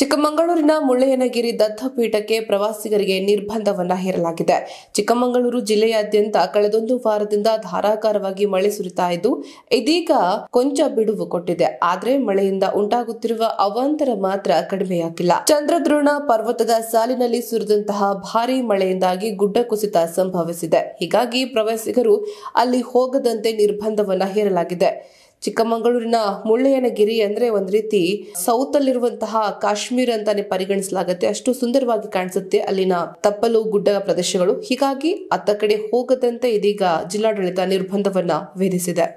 ಚಿಕ್ಕಮಗಳೂರಿನ ಮುಳ್ಳಯ್ಯನಗಿರಿ ದತ್ತಪೀಠಕ್ಕೆ ಪ್ರವಾಸಿಗರಿಗೆ ನಿರ್ಬಂಧವನ್ನ ಹೇರಲಾಗಿದೆ ಚಿಕ್ಕಮಗಳೂರು ಜಿಲ್ಲೆಯಾದ್ಯಂತ ಕಳೆದೊಂದು ವಾರದಿಂದ ಧಾರಾಕಾರವಾಗಿ ಮಳೆ ಸುರಿತಾ ಇದ್ದು ಇದೀಗ ಕೊಂಚ ಬಿಡುವು ಕೊಟ್ಟಿದೆ ಆದರೆ ಮಳೆಯಿಂದ ಉಂಟಾಗುತ್ತಿರುವ ಅವಾಂತರ ಮಾತ್ರ ಕಡಿಮೆಯಾಗಿಲ್ಲ ಚಂದ್ರದ್ರೋಣ ಪರ್ವತದ ಸಾಲಿನಲ್ಲಿ ಸುರಿದಂತಹ ಭಾರೀ ಮಳೆಯಿಂದಾಗಿ ಗುಡ್ಡ ಕುಸಿತ ಸಂಭವಿಸಿದೆ ಹೀಗಾಗಿ ಪ್ರವಾಸಿಗರು ಅಲ್ಲಿ ಹೋಗದಂತೆ ನಿರ್ಬಂಧವನ್ನ ಹೇರಲಾಗಿದೆ ಚಿಕ್ಕಮಗಳೂರಿನ ಮುಳ್ಳಯ್ಯನಗಿರಿ ಅಂದ್ರೆ ಒಂದ್ ರೀತಿ ಸೌತ್ ಅಲ್ಲಿರುವಂತಹ ಕಾಶ್ಮೀರ ಅಂತಾನೆ ಪರಿಗಣಿಸಲಾಗುತ್ತೆ ಅಷ್ಟು ಸುಂದರವಾಗಿ ಕಾಣಿಸುತ್ತೆ ಅಲ್ಲಿನ ತಪ್ಪಲು ಗುಡ್ಡ ಪ್ರದೇಶಗಳು ಹೀಗಾಗಿ ಅತ್ತ ಕಡೆ ಹೋಗದಂತೆ ಇದೀಗ ಜಿಲ್ಲಾಡಳಿತ ನಿರ್ಬಂಧವನ್ನ ವಿಧಿಸಿದೆ